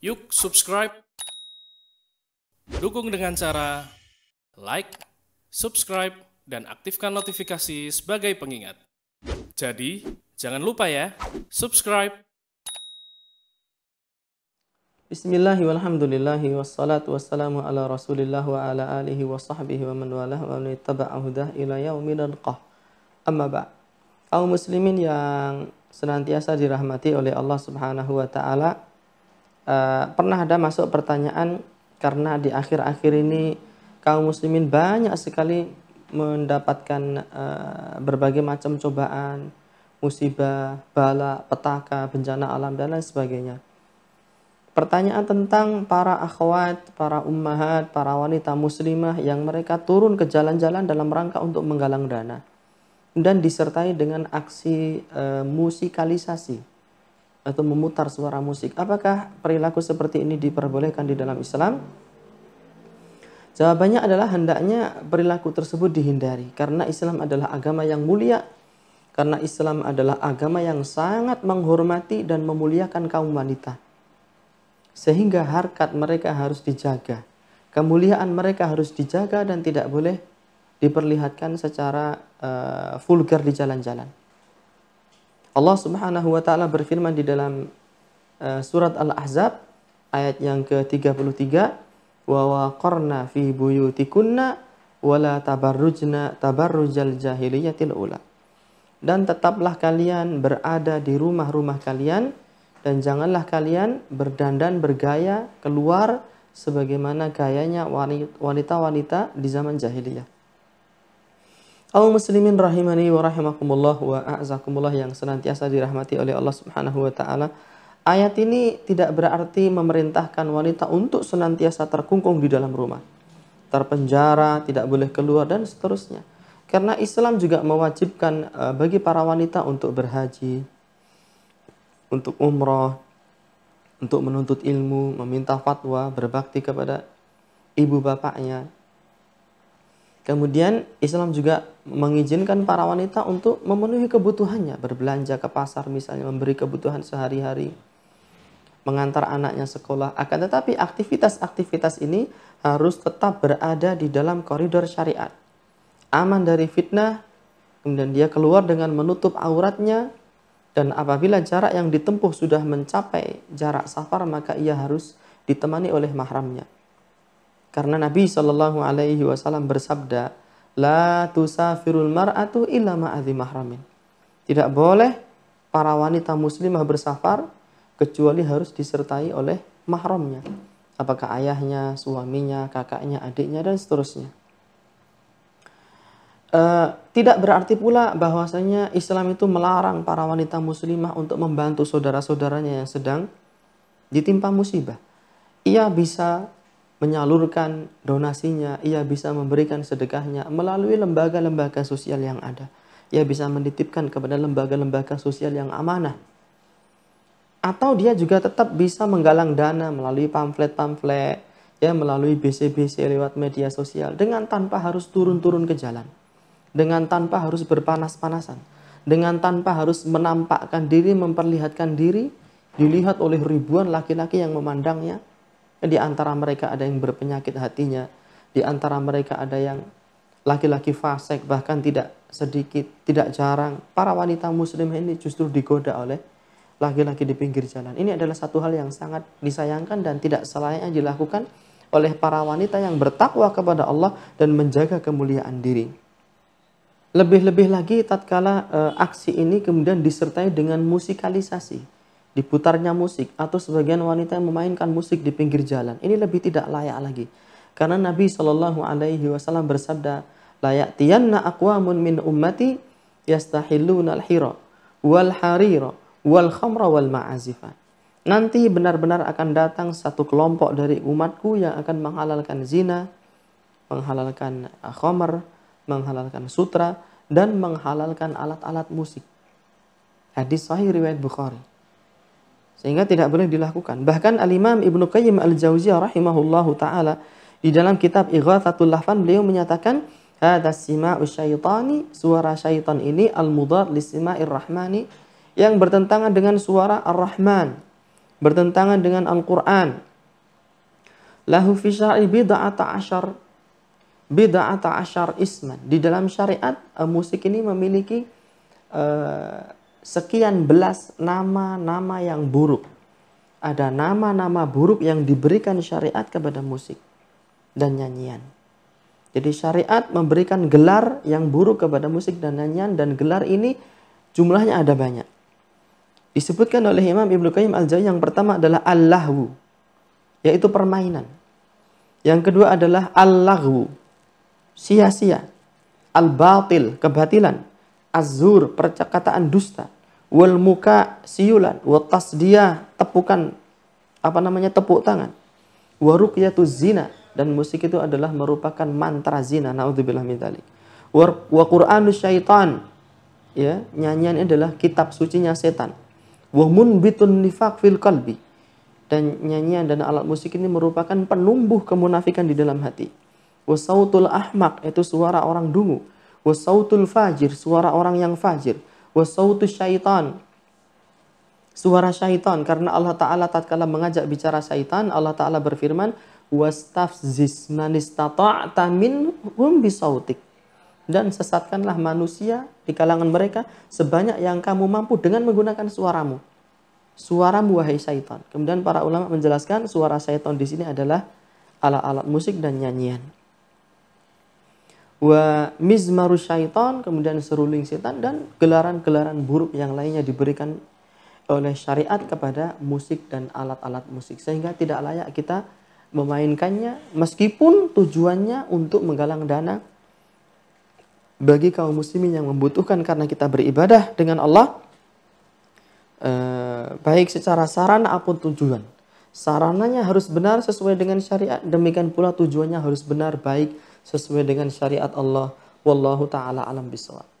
Yuk subscribe. Dukung dengan cara like, subscribe, dan aktifkan notifikasi sebagai pengingat. Jadi, jangan lupa ya, subscribe. Bismillahi walhamdulillahi wassalatu wassalamu ala rasulillah wa ala alihi wa sahbihi wa man walah wa man ila ila alqah. Amma ba' kaum muslimin yang senantiasa dirahmati oleh Allah subhanahu wa ta'ala Eh, pernah ada masuk pertanyaan karena di akhir-akhir ini kaum muslimin banyak sekali mendapatkan uh, berbagai macam cobaan, musibah, bala, petaka, bencana alam dan lain sebagainya. Pertanyaan tentang para akhwat, para ummahat, para wanita muslimah yang mereka turun ke jalan-jalan dalam rangka untuk menggalang dana. Dan disertai dengan aksi uh, musikalisasi atau memutar suara musik. Apakah perilaku seperti ini diperbolehkan di dalam Islam? Jawabannya adalah hendaknya perilaku tersebut dihindari karena Islam adalah agama yang mulia. Karena Islam adalah agama yang sangat menghormati dan memuliakan kaum wanita. Sehingga harkat mereka harus dijaga. Kemuliaan mereka harus dijaga dan tidak boleh diperlihatkan secara uh, vulgar di jalan-jalan. Allah Subhanahu wa taala berfirman di dalam uh, surat Al-Ahzab ayat yang ke-33 wa waqarna fi buyutikunna wala tabarrujna tabarrujal jahiliyatil ula dan tetaplah kalian berada di rumah-rumah kalian dan janganlah kalian berdandan bergaya keluar sebagaimana gayanya wanita-wanita di zaman jahiliyah Kaum muslimin rahimani wa rahimakumullah wa a'zakumullah yang senantiasa dirahmati oleh Allah Subhanahu wa taala. Ayat ini tidak berarti memerintahkan wanita untuk senantiasa terkungkung di dalam rumah, terpenjara, tidak boleh keluar dan seterusnya. Karena Islam juga mewajibkan e, bagi para wanita untuk berhaji, untuk umroh, untuk menuntut ilmu, meminta fatwa, berbakti kepada ibu bapaknya, Kemudian Islam juga mengizinkan para wanita untuk memenuhi kebutuhannya, berbelanja ke pasar misalnya, memberi kebutuhan sehari-hari, mengantar anaknya sekolah. Akan tetapi aktivitas-aktivitas ini harus tetap berada di dalam koridor syariat. Aman dari fitnah, kemudian dia keluar dengan menutup auratnya, dan apabila jarak yang ditempuh sudah mencapai jarak safar, maka ia harus ditemani oleh mahramnya. Karena Nabi Shallallahu Alaihi Wasallam bersabda, la tusafirul mar'atu illa ma'adhi mahramin. Tidak boleh para wanita muslimah bersafar kecuali harus disertai oleh mahramnya. Apakah ayahnya, suaminya, kakaknya, adiknya, dan seterusnya. E, tidak berarti pula bahwasanya Islam itu melarang para wanita muslimah untuk membantu saudara-saudaranya yang sedang ditimpa musibah. Ia bisa menyalurkan donasinya, ia bisa memberikan sedekahnya melalui lembaga-lembaga sosial yang ada. Ia bisa menitipkan kepada lembaga-lembaga sosial yang amanah. Atau dia juga tetap bisa menggalang dana melalui pamflet-pamflet, ya melalui BC-BC lewat media sosial dengan tanpa harus turun-turun ke jalan. Dengan tanpa harus berpanas-panasan. Dengan tanpa harus menampakkan diri, memperlihatkan diri, dilihat oleh ribuan laki-laki yang memandangnya, di antara mereka ada yang berpenyakit hatinya, di antara mereka ada yang laki-laki fasik bahkan tidak sedikit, tidak jarang para wanita muslim ini justru digoda oleh laki-laki di pinggir jalan. Ini adalah satu hal yang sangat disayangkan dan tidak selayaknya dilakukan oleh para wanita yang bertakwa kepada Allah dan menjaga kemuliaan diri. Lebih-lebih lagi tatkala e, aksi ini kemudian disertai dengan musikalisasi diputarnya musik atau sebagian wanita yang memainkan musik di pinggir jalan. Ini lebih tidak layak lagi. Karena Nabi Shallallahu alaihi wasallam bersabda, layak tianna aqwamun min ummati yastahilluna al-hira wal harira wal khamra wal ma'azifa. Nanti benar-benar akan datang satu kelompok dari umatku yang akan menghalalkan zina, menghalalkan eh, khamar, menghalalkan sutra, dan menghalalkan alat-alat musik. Hadis sahih riwayat Bukhari sehingga tidak boleh dilakukan. Bahkan Al-Imam Ibnu Qayyim Al-Jauziyah rahimahullahu taala di dalam kitab Ighathatul Lahfan beliau menyatakan hadza sima'u syaitani suara syaitan ini al-mudhar sima'ir rahmani yang bertentangan dengan suara Ar-Rahman, bertentangan dengan Al-Qur'an. Lahu fi syar'i bid'ata asyar bid'ata asyar isman. Di dalam syariat eh, musik ini memiliki uh, sekian belas nama-nama yang buruk. Ada nama-nama buruk yang diberikan syariat kepada musik dan nyanyian. Jadi syariat memberikan gelar yang buruk kepada musik dan nyanyian dan gelar ini jumlahnya ada banyak. Disebutkan oleh Imam Ibnu Qayyim Al-Jauziyah yang pertama adalah lahwu yaitu permainan. Yang kedua adalah Allahu, sia-sia. Al-batil, kebatilan azur percakataan dusta wal muka siulan watas dia tepukan apa namanya tepuk tangan waruk yaitu zina dan musik itu adalah merupakan mantra zina naudzubillah min dzalik wa qur'anus syaitan ya nyanyian adalah kitab sucinya setan wa munbitun nifaq fil qalbi dan nyanyian dan alat musik ini merupakan penumbuh kemunafikan di dalam hati wa sautul ahmaq itu suara orang dungu wasautul fajir suara orang yang fajir wasautu syaitan suara syaitan karena Allah taala tatkala mengajak bicara syaitan Allah taala berfirman wastafziz manistata'ta minhum bisautik dan sesatkanlah manusia di kalangan mereka sebanyak yang kamu mampu dengan menggunakan suaramu suaramu wahai syaitan kemudian para ulama menjelaskan suara syaitan di sini adalah alat-alat musik dan nyanyian wa mizmaru syaitan kemudian seruling setan dan gelaran-gelaran buruk yang lainnya diberikan oleh syariat kepada musik dan alat-alat musik sehingga tidak layak kita memainkannya meskipun tujuannya untuk menggalang dana bagi kaum muslimin yang membutuhkan karena kita beribadah dengan Allah eh, baik secara sarana apun tujuan sarananya harus benar sesuai dengan syariat demikian pula tujuannya harus benar baik sesuai dengan syariat Allah. Wallahu taala alam bisawab.